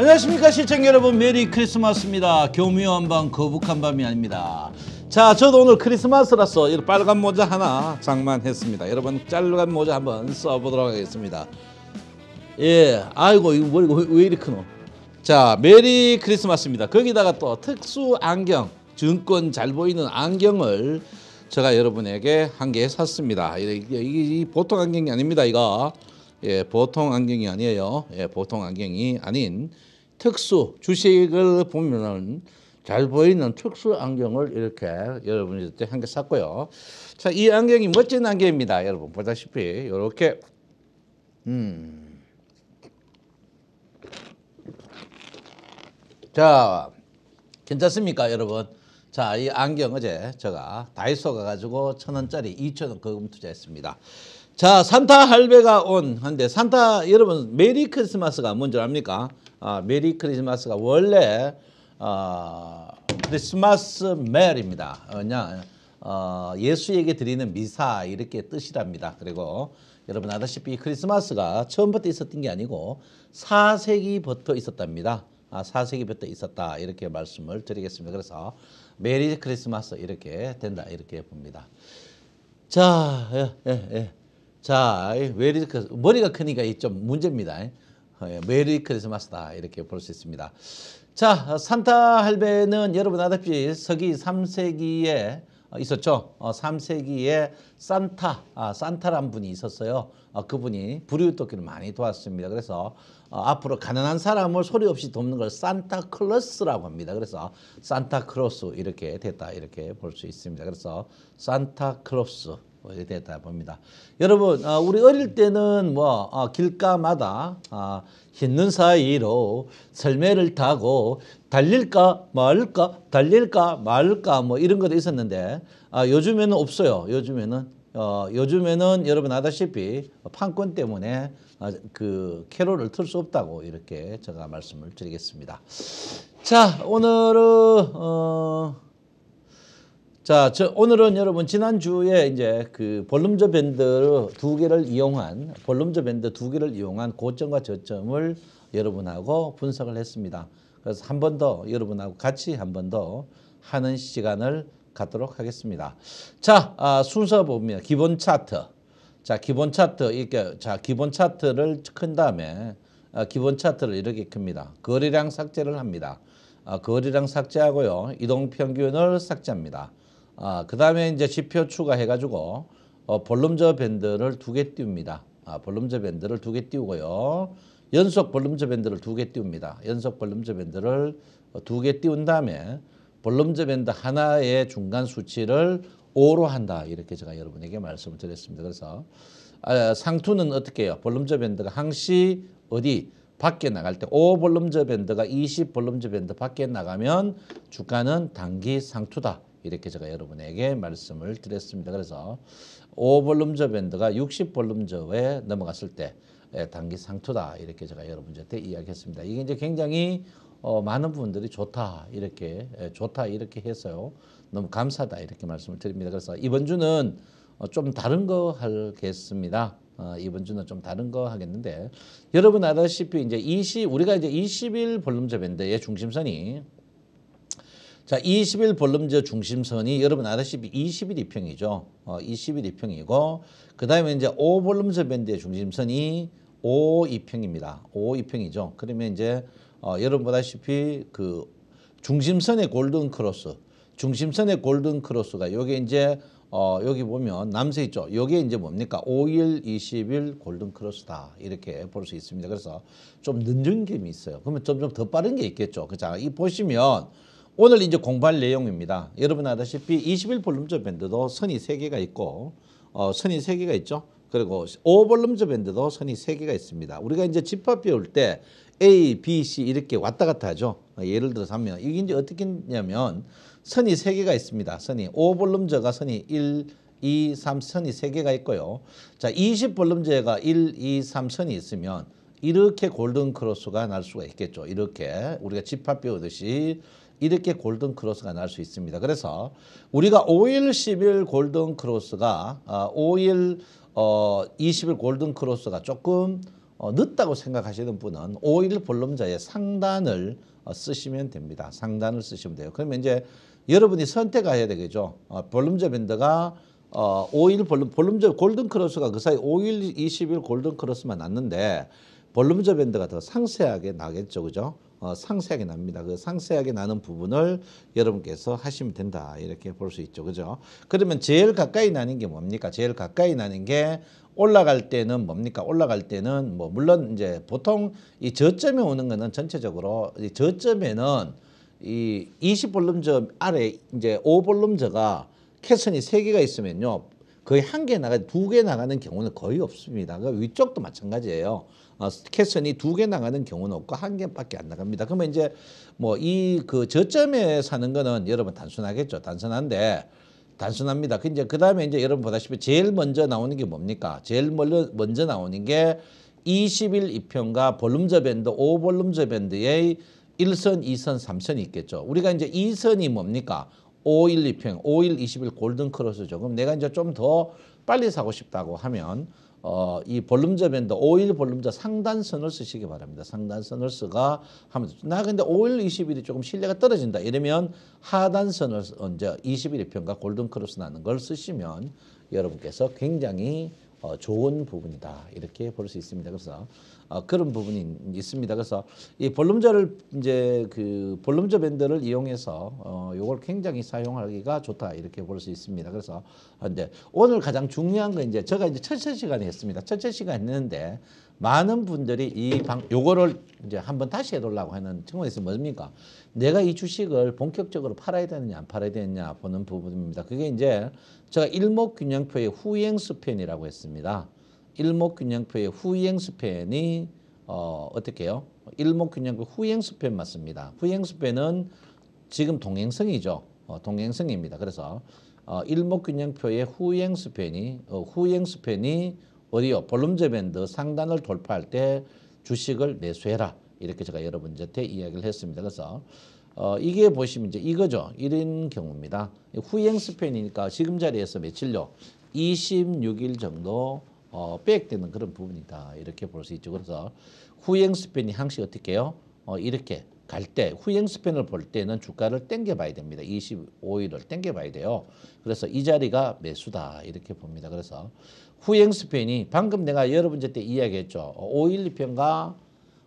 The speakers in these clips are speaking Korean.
안녕하십니까 시청 여러분 메리 크리스마스입니다. 교묘한 밤 거북한 밤이 아닙니다. 자 저도 오늘 크리스마스라서 이 빨간 모자 하나 장만했습니다. 여러분 짧은 모자 한번 써보도록 하겠습니다. 예 아이고 이거 머리가 뭐, 왜, 왜 이렇게 크노? 자 메리 크리스마스입니다. 거기다가 또 특수 안경 증권 잘 보이는 안경을 제가 여러분에게 한 개 샀습니다. 이 이게 보통 안경이 아닙니다. 이거 예, 보통 안경이 아니에요. 예, 보통 안경이 아닌 특수 주식을 보면은 잘 보이는 특수 안경을 이렇게 여러분이 한개 샀고요. 자, 이 안경이 멋진 안경입니다. 여러분 보다시피 이렇게 음. 자, 괜찮습니까, 여러분? 자, 이 안경 어제 제가 다이소 가가지고 천 원짜리, 2천원 거금 투자했습니다. 자, 산타 할배가 온 한데 산타 여러분 메리 크리스마스가 뭔 줄 압니까? 아, 메리 크리스마스가 원래 아, 어, 크리스마스 메리입니다. 그냐 어, 예수에게 드리는 미사 이렇게 뜻이랍니다. 그리고 여러분 아다시피 크리스마스가 처음부터 있었던 게 아니고 4세기부터 있었답니다. 아, 4세기부터 있었다 이렇게 말씀을 드리겠습니다. 그래서 메리 크리스마스 이렇게 된다 이렇게 봅니다. 자, 예, 예, 예. 자, 메리 크 머리가 크니까 좀 문제입니다. 어, 예, 메리 크리스마스다 이렇게 볼 수 있습니다. 자, 산타 할배는 여러분 아다시피 서기 3세기에 어, 있었죠. 3세기에 어, 산타, 아, 산타란 분이 있었어요. 그분이 불이웃돕기를 많이 도왔습니다. 그래서 앞으로 가난한 사람을 소리 없이 돕는 걸 산타클로스라고 합니다. 그래서 산타클로스 이렇게 됐다 이렇게 볼 수 있습니다. 그래서 산타클로스 이렇게 어, 됐다 봅니다. 여러분 아, 우리 어릴 때는 뭐 아, 길가마다 아, 흰눈 사이로 설매를 타고 달릴까 말까 달릴까 말까 뭐 이런 것도 있었는데 아, 요즘에는 없어요. 요즘에는 어, 요즘에는 여러분 아다시피 판권 때문에 아, 그 캐롤을 틀 수 없다고 이렇게 제가 말씀을 드리겠습니다. 자 오늘은 어. 자, 저 오늘은 여러분 지난주에 이제 그 볼륨저 밴드 두 개를 이용한 볼륨저 밴드 두 개를 이용한 고점과 저점을 여러분하고 분석을 했습니다. 그래서 한 번 더 여러분하고 같이 한 번 더 하는 시간을 갖도록 하겠습니다. 자, 아, 순서 보면 기본 차트. 자, 기본 차트 이렇게 자, 기본 차트를 큰 다음에 아, 기본 차트를 이렇게 큽니다. 거래량 삭제를 합니다. 아, 거래량 삭제하고요. 이동평균을 삭제합니다. 아, 그 다음에 이제 지표 추가해가지고 어, 볼륨저 밴드를 두 개 띄웁니다. 아, 볼륨저 밴드를 두 개 띄우고요. 연속 볼륨저 밴드를 두 개 띄웁니다. 연속 볼륨저 밴드를 어, 두개 띄운 다음에 볼륨저 밴드 하나의 중간 수치를 5로 한다. 이렇게 제가 여러분에게 말씀을 드렸습니다. 그래서 아, 상투는 어떻게 해요? 볼륨저 밴드가 항시 어디 밖에 나갈 때 5 볼륨저 밴드가 20 볼륨저 밴드 밖에 나가면 주가는 단기 상투다. 이렇게 제가 여러분에게 말씀을 드렸습니다. 그래서 5볼륨저 밴드가 60볼륨저에 넘어갔을 때 예, 단기 상투다 이렇게 제가 여러분한테 이야기했습니다. 이게 이제 굉장히 어, 많은 분들이 좋다 이렇게 예, 좋다 이렇게 해서요 너무 감사다 이렇게 말씀을 드립니다. 그래서 이번 주는 어, 좀 다른 거 하겠습니다. 어, 이번 주는 좀 다른 거 하겠는데 여러분 아다시피 이제 20 우리가 이제 20일 볼륨 저밴드의 중심선이 자, 20일 볼름제 중심선이 여러분 아다시피 20일 이평이죠 어, 20일 이평이고그 다음에 이제 5볼름제 밴드의 중심선이 5이평입니다5이평이죠 그러면 이제 어, 여러분 보다시피 그 중심선의 골든 크로스 중심선의 골든 크로스가 여기 이제 어, 여기 보면 남세 있죠. 여기에 이제 뭡니까? 5일, 20일 골든 크로스다. 이렇게 볼 수 있습니다. 그래서 좀 늦은 점이 있어요. 그러면 점점 더 빠른 게 있겠죠. 그 자이 그렇죠? 보시면 오늘 이제 공부할 내용입니다. 여러분 아다시피 21 볼륨저 밴드도 선이 3개가 있고 어, 선이 3개가 있죠. 그리고 5 볼륨저 밴드도 선이 3개가 있습니다. 우리가 이제 집합 배울 때 A, B, C 이렇게 왔다 갔다 하죠. 어, 예를 들어서 하면 이게 이제 어떻게 했냐면 선이 3개가 있습니다. 선이 5 볼륨저가 선이 1, 2, 3 선이 3개가 있고요. 자, 20 볼륨제가 1, 2, 3 선이 있으면 이렇게 골든 크로스가 날 수가 있겠죠. 이렇게 우리가 집합 배우듯이 이렇게 골든 크로스가 날 수 있습니다. 그래서 우리가 5일 10일 골든 크로스가 아, 어, 5일 어, 20일 골든 크로스가 조금 어, 늦다고 생각하시는 분은 5일 볼름자의 상단을 어, 쓰시면 됩니다. 상단을 쓰시면 돼요. 그러면 이제 여러분이 선택해야 되겠죠. 어, 볼름자 밴드가 어, 5일 볼름, 볼름자 골든 크로스가 그 사이 5일 20일 골든 크로스만 났는데 볼륨저 밴드가 더 상세하게 나겠죠. 그죠? 어, 상세하게 납니다. 그 상세하게 나는 부분을 여러분께서 하시면 된다. 이렇게 볼 수 있죠. 그죠? 그러면 제일 가까이 나는 게 뭡니까? 제일 가까이 나는 게 올라갈 때는 뭡니까? 올라갈 때는 뭐 물론 이제 보통 이 저점에 오는 거는 전체적으로 이 저점에는 이 20볼륨저 아래 이제 5볼륨저가 캐선이 세개가 있으면요. 거의 한 개 나가 두 개 나가는 경우는 거의 없습니다. 그 위쪽도 마찬가지예요. 아, 캐선이 두 개 나가는 경우는 없고 한 개밖에 안 나갑니다. 그러면 이제 뭐 이 그 저점에 사는 거는 여러분 단순하겠죠. 단순한데 단순합니다. 그 이제 그 다음에 이제 여러분 보다시피 제일 먼저 나오는 게 뭡니까? 제일 먼저 먼저 나오는 게 20일 이평과 볼륨저 밴드, 5볼륨저 밴드의 1선, 2선, 3선이 있겠죠. 우리가 이제 2선이 뭡니까? 5일 이평 5일 20일 골든 크로스죠. 그럼 내가 이제 좀 더 빨리 사고 싶다고 하면 어, 이 볼륨자 밴드 오일 볼륨자 상단선을 쓰시기 바랍니다. 상단선을 쓰가 하면 나 근데 오일 20일이 조금 신뢰가 떨어진다. 이러면 하단선을 언제 21일 평가 골든 크로스 나는 걸 쓰시면 여러분께서 굉장히 어, 좋은 부분이다. 이렇게 볼 수 있습니다. 그래서 어, 그런 부분이 있습니다. 그래서 이 볼륨저를 이제 그 볼륨저 밴드를 이용해서 어, 요걸 굉장히 사용하기가 좋다 이렇게 볼 수 있습니다. 그래서 어, 이제 오늘 가장 중요한 건 이제 제가 이제 첫째 시간에 했습니다. 첫째 시간 했는데 많은 분들이 이 방 요거를 이제 한번 다시 해달라고 하는 측면에서 뭡니까? 내가 이 주식을 본격적으로 팔아야 되느냐 안 팔아야 되느냐 보는 부분입니다. 그게 이제 제가 일목균형표의 후행수편이라고 했습니다. 일목균형표의 후행스펜이 어, 어떻게 해요? 일목균형표 후행스펜 맞습니다. 후행스펜은 지금 동행성이죠. 어, 동행성입니다. 그래서 어, 일목균형표의 후행스펜이 어, 후행스펜이 어디요? 볼륨제밴드 상단을 돌파할 때 주식을 매수해라. 이렇게 제가 여러분한테 이야기를 했습니다. 그래서 어, 이게 보시면 이제 이거죠. 이런 경우입니다. 후행 스팬이니까 지금 자리에서 며칠요? 26일 정도 어, 빽되는 그런 부분이다. 이렇게 볼 수 있죠. 그래서 후행 스팬이 항시 어떻게 해요? 어, 이렇게 갈 때 후행 스팬을 볼 때는 주가를 땡겨봐야 됩니다. 25일을 땡겨봐야 돼요. 그래서 이 자리가 매수다. 이렇게 봅니다. 그래서 후행 스팬이 방금 내가 여러분들 때 이야기했죠. 5일 리편과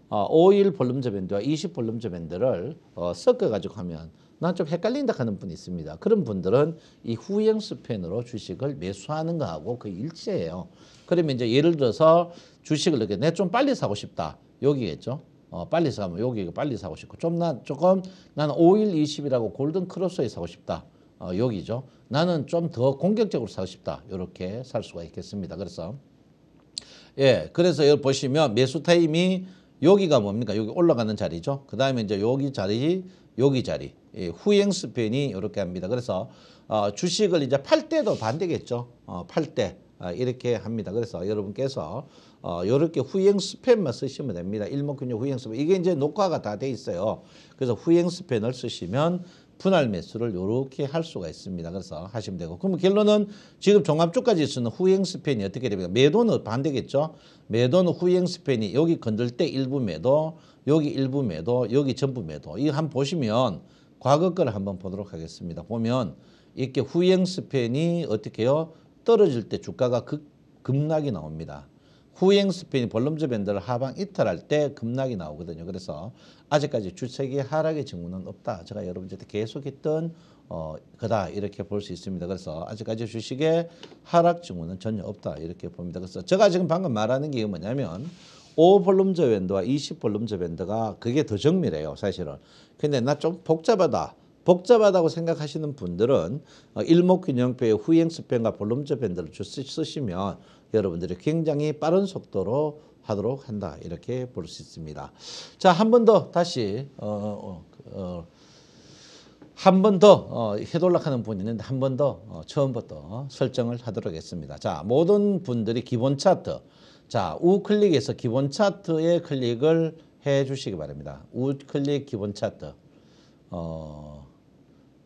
어, 5일 어, 볼륨저 밴드와 20 볼륨저 밴드를 어, 섞어가지고 하면 난좀 헷갈린다 하는 분이 있습니다. 그런 분들은 이 후행 스팬으로 주식을 매수하는 거하고 그 일치해요. 그러면 이제 예를 들어서 주식을 이렇게 내 좀 빨리 사고 싶다. 여기겠죠. 어, 빨리 사면 여기 빨리 사고 싶고 좀 난 조금 난 5일 20이라고 골든 크로스에 사고 싶다. 어, 여기죠. 나는 좀 더 공격적으로 사고 싶다. 이렇게 살 수가 있겠습니다. 그래서 예, 그래서 여기 보시면 매수 타임이 여기가 뭡니까? 여기 올라가는 자리죠. 그 다음에 이제 여기 자리, 여기 자리. 예, 후행 스팬이 이렇게 합니다. 그래서 어, 주식을 이제 팔 때도 반대겠죠. 어, 팔때 어, 이렇게 합니다. 그래서 여러분께서 어, 이렇게 후행 스팬만 쓰시면 됩니다. 일목균형 후행 스팬 이게 이제 녹화가 다 돼 있어요. 그래서 후행 스팬을 쓰시면 분할 매수를 이렇게 할 수가 있습니다. 그래서 하시면 되고 그러면 결론은 지금 종합주까지 쓰는 후행 스팬이 어떻게 됩니까? 매도는 반대겠죠. 매도는 후행 스팬이 여기 건들 때 일부 매도, 여기 일부 매도, 여기 전부 매도. 이거 한번 보시면 과거 걸 한번 보도록 하겠습니다. 보면 이렇게 후행 스팬이 어떻게 요 떨어질 때 주가가 급, 급락이 나옵니다. 후행 스팬이 볼럼즈 밴드를 하방 이탈할 때 급락이 나오거든요. 그래서 아직까지 주책이 하락의 증후는 없다. 제가 여러분들한테 계속했던 어, 그다 이렇게 볼 수 있습니다. 그래서 아직까지 주식의 하락 증후는 전혀 없다 이렇게 봅니다. 그래서 제가 지금 방금 말하는 게 뭐냐면 5볼륨저 밴드와 20볼륨저 밴드가 그게 더 정밀해요 사실은 근데 나 좀 복잡하다 복잡하다고 생각하시는 분들은 어, 일목균형표의 후행스펜과 볼륨저 밴드를 쓰시면 여러분들이 굉장히 빠른 속도로 하도록 한다 이렇게 볼 수 있습니다 자한 번 더 다시 어, 어, 어, 한번더 어, 해돌락하는 어, 분이 있는데 한 번더 어, 처음부터 설정을 하도록 하겠습니다. 자, 모든 분들이 기본 차트 자, 우클릭에서 기본 차트에 클릭을 해 주시기 바랍니다. 우클릭 기본 차트. 어,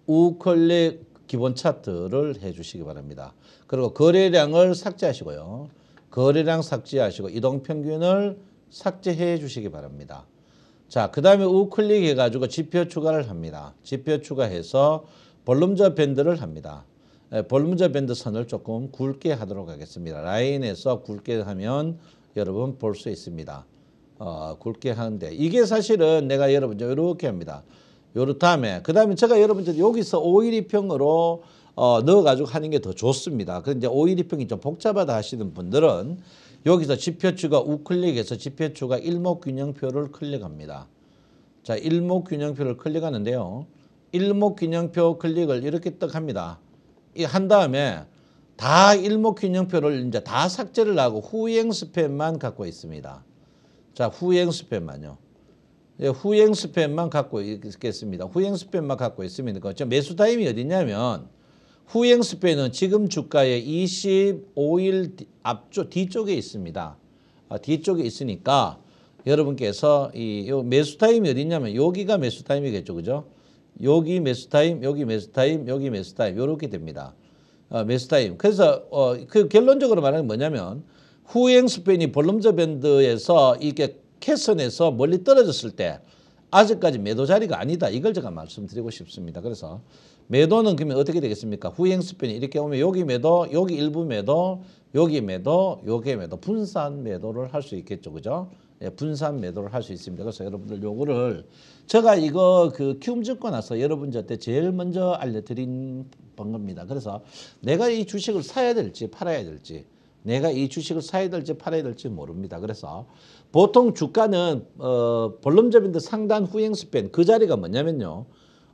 우클릭 기본 차트를 해 주시기 바랍니다. 그리고 거래량을 삭제하시고요. 거래량 삭제하시고 이동평균을 삭제해 주시기 바랍니다. 자, 그 다음에 우클릭 해가지고 지표 추가를 합니다. 지표 추가해서 볼륨저 밴드를 합니다. 볼문자 예, 밴드 선을 조금 굵게 하도록 하겠습니다. 라인에서 굵게 하면 여러분 볼 수 있습니다. 어, 굵게 하는데 이게 사실은 내가 여러분 이렇게 합니다. 요렇다음에 그 다음에 제가 여러분 여기서 512평으로 어, 넣어가지고 하는 게 더 좋습니다. 그런데 512평이 좀 복잡하다 하시는 분들은 여기서 지표추가 우클릭해서 지표추가 일목균형표를 클릭합니다. 자 일목균형표를 클릭하는데요. 일목균형표 클릭을 이렇게 딱 합니다. 한 다음에 다 일목균형표를 이제 다 삭제를 하고 후행 스팸만 갖고 있습니다. 자, 후행 스팸만요. 예, 후행 스팸만 갖고 있겠습니다. 후행 스팸만 갖고 있습니다. 그렇죠? 매수 타임이 어디냐면 후행 스팸은 지금 주가의 25일 앞쪽 뒤쪽에 있습니다. 아, 뒤쪽에 있으니까 여러분께서 이, 이 매수 타임이 어디냐면 여기가 매수 타임이겠죠. 그죠? 여기 매수타임, 여기 매수타임, 여기 매수타임 이렇게 됩니다. 어, 매수타임. 그래서 어, 그 결론적으로 말하는 뭐냐면 후행 스페인이 볼럼저 밴드에서 이게 캐선에서 멀리 떨어졌을 때 아직까지 매도 자리가 아니다. 이걸 제가 말씀드리고 싶습니다. 그래서 매도는 그러면 어떻게 되겠습니까? 후행 스팬이 이렇게 오면 여기 매도, 여기 일부 매도, 여기 매도, 여기 매도, 분산 매도를 할 수 있겠죠. 그죠? 예, 분산 매도를 할 수 있습니다. 그래서 여러분들 요거를 제가 이거 그 키움 증권 와서 여러분들한테 제일 먼저 알려드린 방법입니다 그래서 내가 이 주식을 사야 될지 팔아야 될지 내가 이 주식을 사야 될지 팔아야 될지 모릅니다. 그래서 보통 주가는 어, 볼륨접인데 상단 후행스팬 그 자리가 뭐냐면요.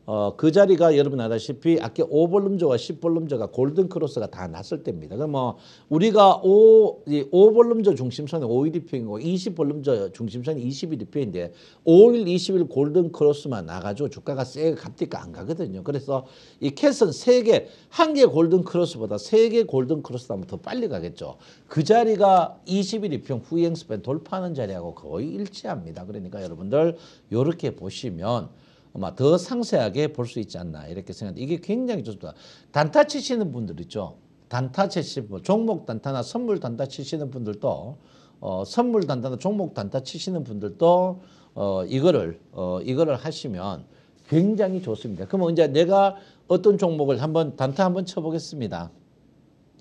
어, 그 자리가 여러분 아다시피 아까 오볼룸조와 10볼륨조가 골든크로스가 다 났을 때입니다. 그럼 뭐 우리가 5, 5볼룸조 중심선이 5일이표이고 20볼륨조 중심선이 21이표인데 5일, 20일 골든크로스만 나가지고 주가가 세게 갑디까 안 가거든요. 그래서 이 캣은 3개, 1개 골든크로스보다 3개 골든크로스 하면 더 빨리 가겠죠. 그 자리가 21이평 후행스팬 돌파하는 자리하고 거의 일치합니다. 그러니까 여러분들 이렇게 보시면 아마 더 상세하게 볼 수 있지 않나 이렇게 생각합니다. 이게 굉장히 좋습니다. 단타 치시는 분들 있죠. 단타 치시는 분, 종목 단타나 선물 단타 치시는 분들도 어, 선물 단타나 종목 단타 치시는 분들도 어, 이거를 어, 이거를 하시면 굉장히 좋습니다. 그러면 이제 내가 어떤 종목을 한번 단타 한번 쳐보겠습니다.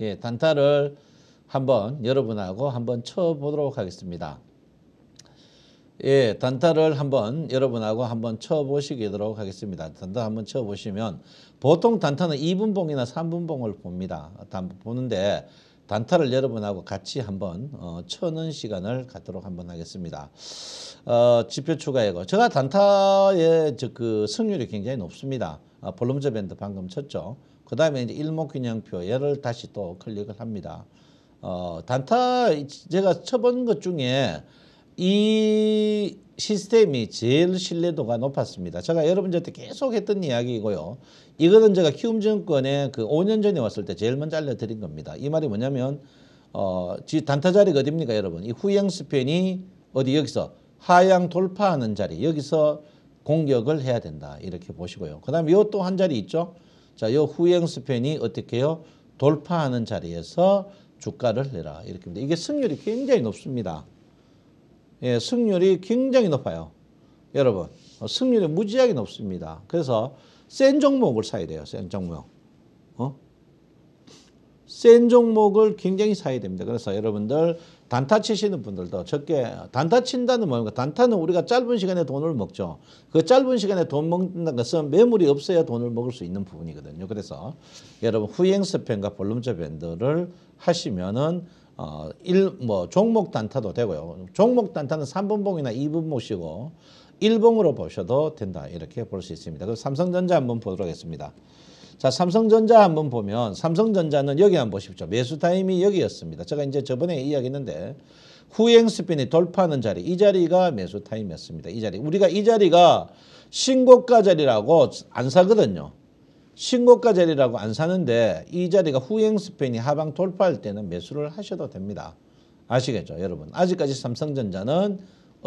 예, 단타를 한번 여러분하고 한번 쳐보도록 하겠습니다. 예, 단타를 한번 여러분하고 한번 쳐보시도록 하겠습니다. 단타 한번 쳐보시면 보통 단타는 2분봉이나 3분봉을 봅니다. 보는데 단타를 여러분하고 같이 한번 어, 쳐는 시간을 갖도록 한번 하겠습니다. 어, 지표 추가이고 제가 단타의 그 승률이 굉장히 높습니다. 어, 볼륨저 밴드 방금 쳤죠. 그 다음에 이제 일목균형표 얘를 다시 또 클릭을 합니다. 어, 단타 제가 쳐본 것 중에 이 시스템이 제일 신뢰도가 높았습니다. 제가 여러분들한테 계속 했던 이야기이고요. 이거는 제가 키움증권에 그 5년 전에 왔을 때 제일 먼저 알려드린 겁니다. 이 말이 뭐냐면 어, 단타 자리가 어디니까 여러분? 이 후행 스팬이 어디 여기서 하향 돌파하는 자리 여기서 공격을 해야 된다 이렇게 보시고요. 그 다음에 요 또 한 자리 있죠. 자, 요 후행 스팬이 어떻게 해요? 돌파하는 자리에서 주가를 내라 이렇게 합니다. 이게 승률이 굉장히 높습니다. 예, 승률이 굉장히 높아요. 여러분, 어, 승률이 무지하게 높습니다. 그래서 센 종목을 사야 돼요. 센 종목. 어? 센 종목을 굉장히 사야 됩니다. 그래서 여러분들 단타 치시는 분들도 적게 단타 친다는 뭡니까? 단타는 우리가 짧은 시간에 돈을 먹죠. 그 짧은 시간에 돈먹는 것은 매물이 없어야 돈을 먹을 수 있는 부분이거든요. 그래서 여러분 후행스팬과 볼륨저 밴드를 하시면은 어, 일, 뭐 종목 단타도 되고요. 종목 단타는 3분봉이나 2분봉이고 1봉으로 보셔도 된다. 이렇게 볼 수 있습니다. 그럼 삼성전자 한번 보도록 하겠습니다. 자, 삼성전자 한번 보면 삼성전자는 여기 한번 보십시오. 매수 타임이 여기였습니다. 제가 이제 저번에 이야기했는데 후행 스핀이 돌파하는 자리, 이 자리가 매수 타임이었습니다. 이 자리. 우리가 이 자리가 신고가 자리라고 안 사거든요. 신고가 자리라고 안 사는데 이 자리가 후행 스팬이 하방 돌파할 때는 매수를 하셔도 됩니다. 아시겠죠 여러분 아직까지 삼성전자는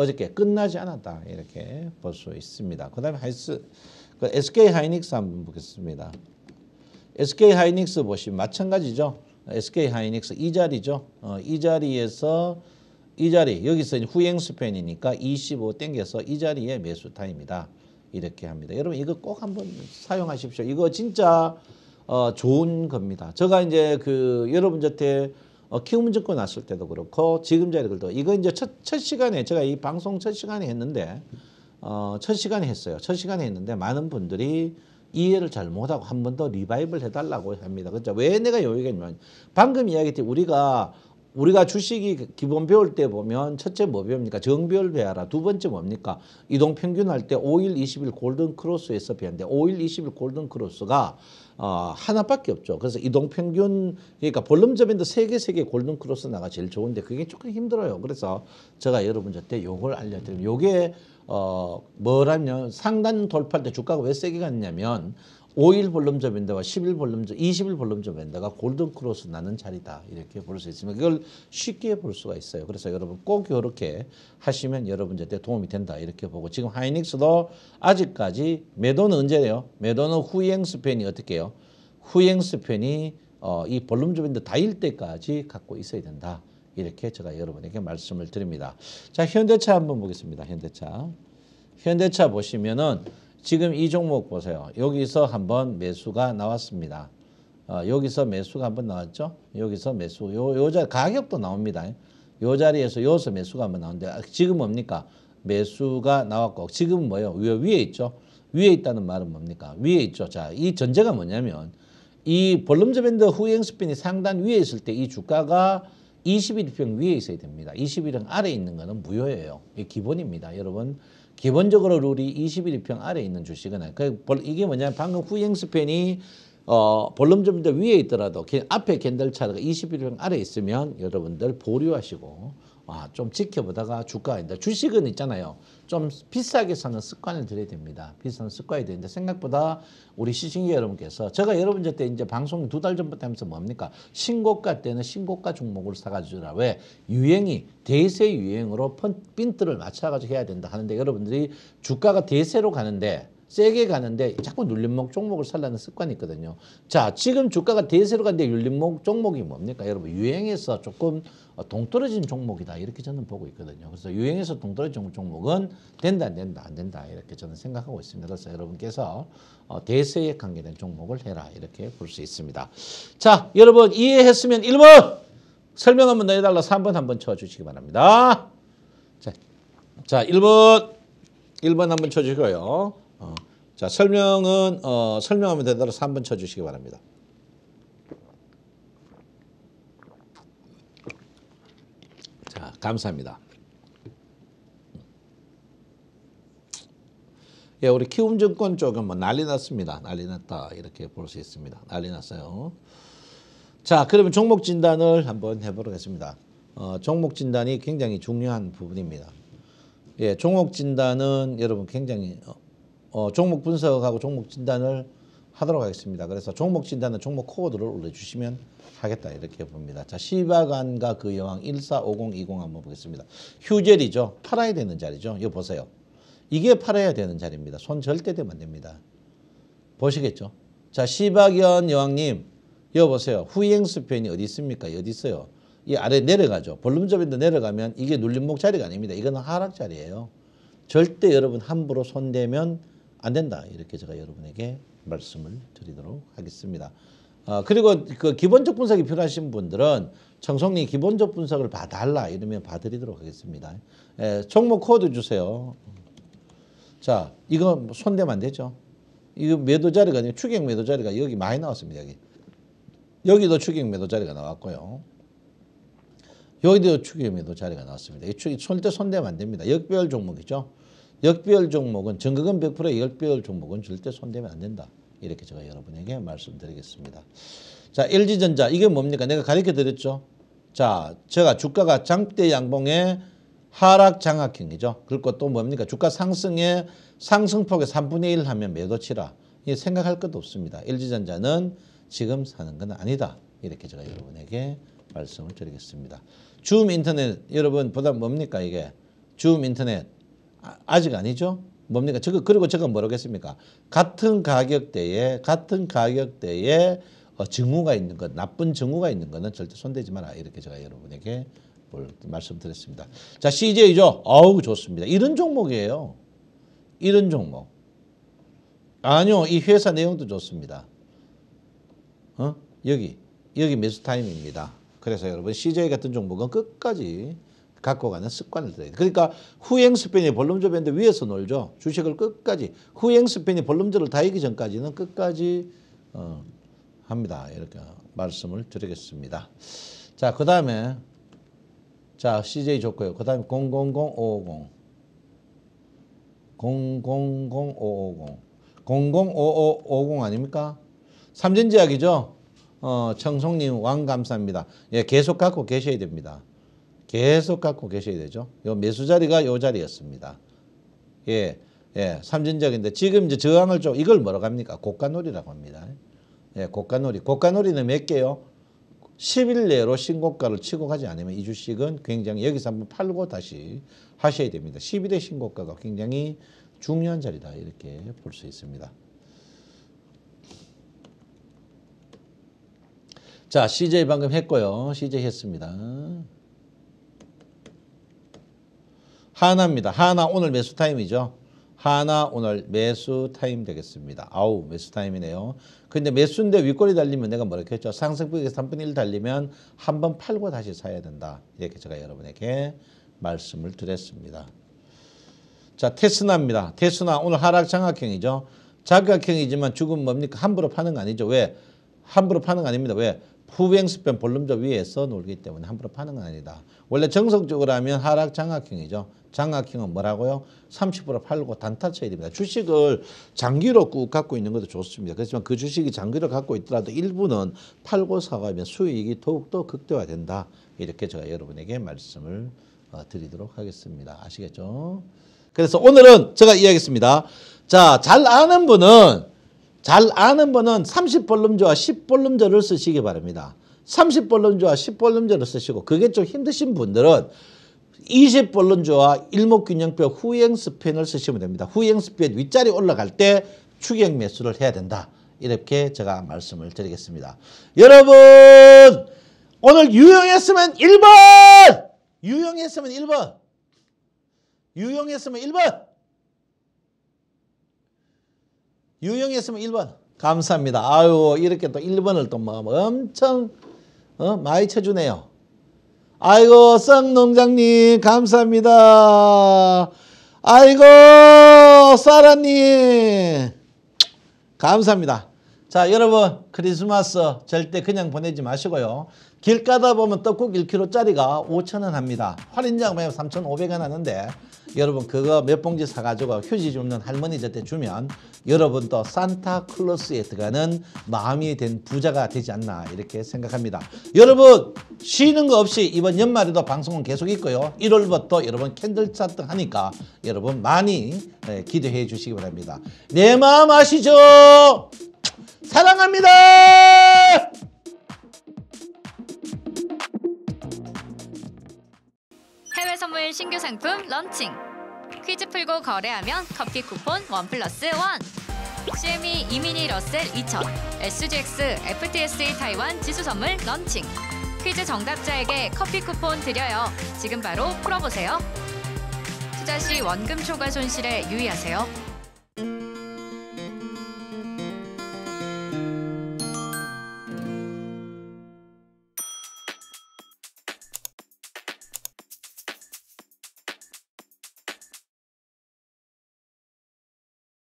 어저께 끝나지 않았다 이렇게 볼 수 있습니다. 그 다음에 하이스 그 SK 하이닉스 한번 보겠습니다. SK 하이닉스 보시면 마찬가지죠. SK 하이닉스 이 자리죠. 어, 이 자리에서 이 자리 여기서 후행 스팬이니까 25 땡겨서 이 자리에 매수 타입니다. 이렇게 합니다. 여러분 이거 꼭 한번 사용하십시오. 이거 진짜 어, 좋은 겁니다. 제가 이제 그 여러분 저한테 어, 키움 증권 났을 때도 그렇고 지금 자리 그도 이거 이제 첫, 첫 시간에 제가 이 방송 첫 시간에 했는데 어, 첫 시간에 했어요. 첫 시간에 했는데 많은 분들이 이해를 잘 못하고 한 번 더 리바이벌 해달라고 합니다. 그죠? 왜 내가 요 얘기냐면 방금 이야기했듯이 우리가 우리가 주식이 기본 배울 때 보면 첫째 뭐 배웁니까? 정비율 배워라. 두 번째 뭡니까? 이동평균 할 때 5일, 20일 골든 크로스에서 배웠는데 5일, 20일 골든 크로스가 어, 하나밖에 없죠. 그래서 이동평균 그러니까 볼륨점인데세개세 개 골든 크로스 나가 제일 좋은데 그게 조금 힘들어요. 그래서 제가 여러분한테 요걸 알려드리면 요게 어, 뭐라면 상단 돌파할 때 주가가 왜 세게 갔냐면 5일 볼륨저 밴드와 10일 볼륨저, 20일 볼륨저 밴드가 골든 크로스 나는 자리다 이렇게 볼 수있습니 그걸 쉽게 볼 수가 있어요. 그래서 여러분 꼭 이렇게 하시면 여러분한테 도움이 된다 이렇게 보고 지금 하이닉스도 아직까지 매도는 언제예요? 매도는 후행 스팬이 어떻게 요 후행 스팬이 어, 이 볼륨저 밴드 다일 때까지 갖고 있어야 된다. 이렇게 제가 여러분에게 말씀을 드립니다. 자, 현대차 한번 보겠습니다. 현대차. 현대차 보시면은 지금 이 종목 보세요. 여기서 한번 매수가 나왔습니다. 어, 여기서 매수가 한번 나왔죠? 여기서 매수. 요, 요 자리, 가격도 나옵니다. 요 자리에서 여기서 매수가 한번 나오는데 아, 지금 뭡니까? 매수가 나왔고 지금 뭐예요? 위에, 위에 있죠? 위에 있다는 말은 뭡니까? 위에 있죠. 자, 이 전제가 뭐냐면 이 볼륨저 밴드 후행스핀이 상단 위에 있을 때 이 주가가 21평 위에 있어야 됩니다. 21평 아래 있는 거는 무효예요. 이게 기본입니다. 여러분 기본적으로 룰이 21평 아래 에 있는 주식은 그 이게 뭐냐면 방금 후행스팬이 어, 볼륨 좀더 위에 있더라도 앞에 캔들 차가 21평 아래 에 있으면 여러분들 보류하시고 아, 좀 지켜보다가 주가 인다 주식은 있잖아요. 좀 비싸게 사는 습관을 들여야 됩니다. 비싼 습관이 되는데 생각보다 우리 시청자 여러분께서 제가 여러분들 때 이제 방송 두 달 전부터 하면서 뭡니까? 신고가 때는 신고가 종목으로 사가지고라. 왜? 유행이 대세 유행으로 핀트를 맞춰가지고 해야 된다 하는데 여러분들이 주가가 대세로 가는데 세게 가는데 자꾸 눌림목 종목을 살라는 습관이 있거든요. 자, 지금 주가가 대세로 간데 눌림목 종목이 뭡니까? 여러분 유행에서 조금 어, 동떨어진 종목이다 이렇게 저는 보고 있거든요. 그래서 유행에서 동떨어진 종목은 된다 안 된다 안 된다 이렇게 저는 생각하고 있습니다. 그래서 여러분께서 어, 대세에 관계된 종목을 해라 이렇게 볼 수 있습니다. 자, 여러분 이해했으면 1번 설명 한번 내달라 3번 한번 쳐주시기 바랍니다. 자, 자 1번 1번 한번 쳐주고요. 어. 자, 설명은 어, 설명하면 된다로 한번 쳐주시기 바랍니다. 자, 감사합니다. 예, 우리 키움증권 쪽은 뭐 난리 났습니다. 난리 났다 이렇게 볼 수 있습니다. 난리 났어요. 자, 그러면 종목 진단을 한번 해보겠습니다. 어, 종목 진단이 굉장히 중요한 부분입니다. 예, 종목 진단은 여러분 굉장히 어, 어, 종목 분석하고 종목 진단을 하도록 하겠습니다. 그래서 종목 진단은 종목 코드를 올려주시면 하겠다 이렇게 봅니다. 자 시바간과 그 여왕 145020 한번 보겠습니다. 휴젤이죠. 팔아야 되는 자리죠. 이거 보세요. 이게 팔아야 되는 자리입니다. 손 절대 대면 안 됩니다. 보시겠죠? 자 시바견 여왕님 이거 보세요. 후행수편이 어디 있습니까? 어디 있어요? 이 아래 내려가죠. 볼륨접인데 내려가면 이게 눌림목 자리가 아닙니다. 이거는 하락 자리예요. 절대 여러분 함부로 손대면 안 된다. 이렇게 제가 여러분에게 말씀을 드리도록 하겠습니다. 어, 그리고 그 기본적 분석이 필요하신 분들은 청송님 기본적 분석을 봐달라 이러면 봐드리도록 하겠습니다. 예, 종목 코드 주세요. 자, 이거 손대면 안 되죠. 이거 매도 자리가 아니라 추격 매도 자리가 여기 많이 나왔습니다. 여기. 여기도 추격 매도 자리가 나왔고요. 여기도 추격 매도 자리가 나왔습니다. 이 추, 절대 손대면 안 됩니다. 역별 종목이죠. 역별 종목은 전거금 1 0 0역별 종목은 절대 손대면 안 된다. 이렇게 제가 여러분에게 말씀드리겠습니다. 자, LG전자 이게 뭡니까? 내가 가르쳐 드렸죠. 자, 제가 주가가 장대 양봉에 하락 장악형이죠. 그리고 또 뭡니까? 주가 상승에 상승폭의 3분의 1 하면 매도치라. 이 생각할 것도 없습니다. LG전자는 지금 사는 건 아니다. 이렇게 제가 여러분에게 말씀을 드리겠습니다. 줌 인터넷 여러분 보다 뭡니까 이게? 줌 인터넷 아직 아니죠. 뭡니까? 저거 그리고 저건 뭐라겠습니까? 같은 가격대에 같은 가격대에 어, 증후가 있는 것, 나쁜 증후가 있는 것은 절대 손대지 마라. 이렇게 제가 여러분에게 말씀드렸습니다. 자, CJ죠. 아우 좋습니다. 이런 종목이에요. 이런 종목. 아니요, 이 회사 내용도 좋습니다. 어? 여기 여기 매수 타임입니다. 그래서 여러분 CJ 같은 종목은 끝까지 갖고 가는 습관을 들어야 돼. 그러니까 후행 습핀이 볼륨조 밴데 위에서 놀죠. 주식을 끝까지 후행 습핀이 볼륨조를 다 이기 전까지는 끝까지 어, 합니다. 이렇게 말씀을 드리겠습니다. 자, 그 다음에 자, CJ 좋고요. 그 다음에 000550 000550 0 0 5 5 0 아닙니까? 삼진지약이죠. 어, 청송님 왕감사입니다. 예, 계속 갖고 계셔야 됩니다. 계속 갖고 계셔야 되죠. 요 매수 자리가 요 자리였습니다. 예, 예, 삼진적인데 지금 이제 저항을 좀 이걸 뭐라고 합니까? 고가놀이라고 합니다. 예, 고가놀이. 고가놀이는 몇 개요? 10일 내로 신고가를 치고 가지 않으면 이 주식은 굉장히 여기서 한번 팔고 다시 하셔야 됩니다. 10일의 신고가가 굉장히 중요한 자리다 이렇게 볼 수 있습니다. 자, CJ 방금 했고요. CJ 했습니다. 하나입니다. 하나 오늘 매수 타임이죠. 하나 오늘 매수 타임 되겠습니다. 아우 매수 타임이네요. 근데 매수인데 윗골이 달리면 내가 뭐라 했죠? 상승폭에서 3분의 1 달리면 한번 팔고 다시 사야 된다. 이렇게 제가 여러분에게 말씀을 드렸습니다. 자 테스나입니다. 테스나 오늘 하락 장악형이죠. 자극형이지만 죽음 뭡니까? 함부로 파는 거 아니죠. 왜? 함부로 파는 거 아닙니다. 왜? 후행수변 볼륨조 위에서 놀기 때문에 함부로 파는 건 아니다. 원래 정석적으로 하면 하락 장악형이죠. 장악형은 뭐라고요? 30% 팔고 단타 차이됩니다. 주식을 장기로 꾹 갖고 있는 것도 좋습니다. 그렇지만 그 주식이 장기로 갖고 있더라도 일부는 팔고 사고 하면 수익이 더욱더 극대화된다. 이렇게 제가 여러분에게 말씀을 어, 드리도록 하겠습니다. 아시겠죠? 그래서 오늘은 제가 이야기했습니다. 자, 잘 아는 분은 잘 아는 분은 30볼름조와 10볼름조를 쓰시기 바랍니다. 30볼름조와 10볼름조를 쓰시고 그게 좀 힘드신 분들은 20볼름조와 일목균형뼈 후행 스핀을 쓰시면 됩니다. 후행 스핀 윗자리 올라갈 때추경 매수를 해야 된다. 이렇게 제가 말씀을 드리겠습니다. 여러분 오늘 유용했으면 1번! 유용했으면 1번! 유용했으면 1번! 유형이었으면 1번. 감사합니다. 아유 이렇게 또 1번을 또 뭐 엄청 어? 많이 쳐주네요. 아이고 쌍농장님 감사합니다. 아이고 사라님 감사합니다. 자 여러분 크리스마스 절대 그냥 보내지 마시고요. 길 가다 보면 떡국 1kg짜리가 5천원 합니다. 할인장 매 3,500원 하는데 여러분 그거 몇 봉지 사가지고 휴지 줍는 할머니한테 주면 여러분도 산타클로스에 들어가는 마음이 된 부자가 되지 않나 이렇게 생각합니다. 여러분 쉬는 거 없이 이번 연말에도 방송은 계속 있고요. 1월부터 여러분 캔들 차트 하니까 여러분 많이 예, 기대해 주시기 바랍니다. 내 마음 아시죠? 사랑합니다! 해외 선물 신규 상품 런칭 퀴즈 풀고 거래하면 커피 쿠폰 원 플러스 원 CME 이민희 러셀 2000 SGX FTSE 타이완 지수 선물 런칭 퀴즈 정답자에게 커피 쿠폰 드려요 지금 바로 풀어보세요 투자 시 원금 초과 손실에 유의하세요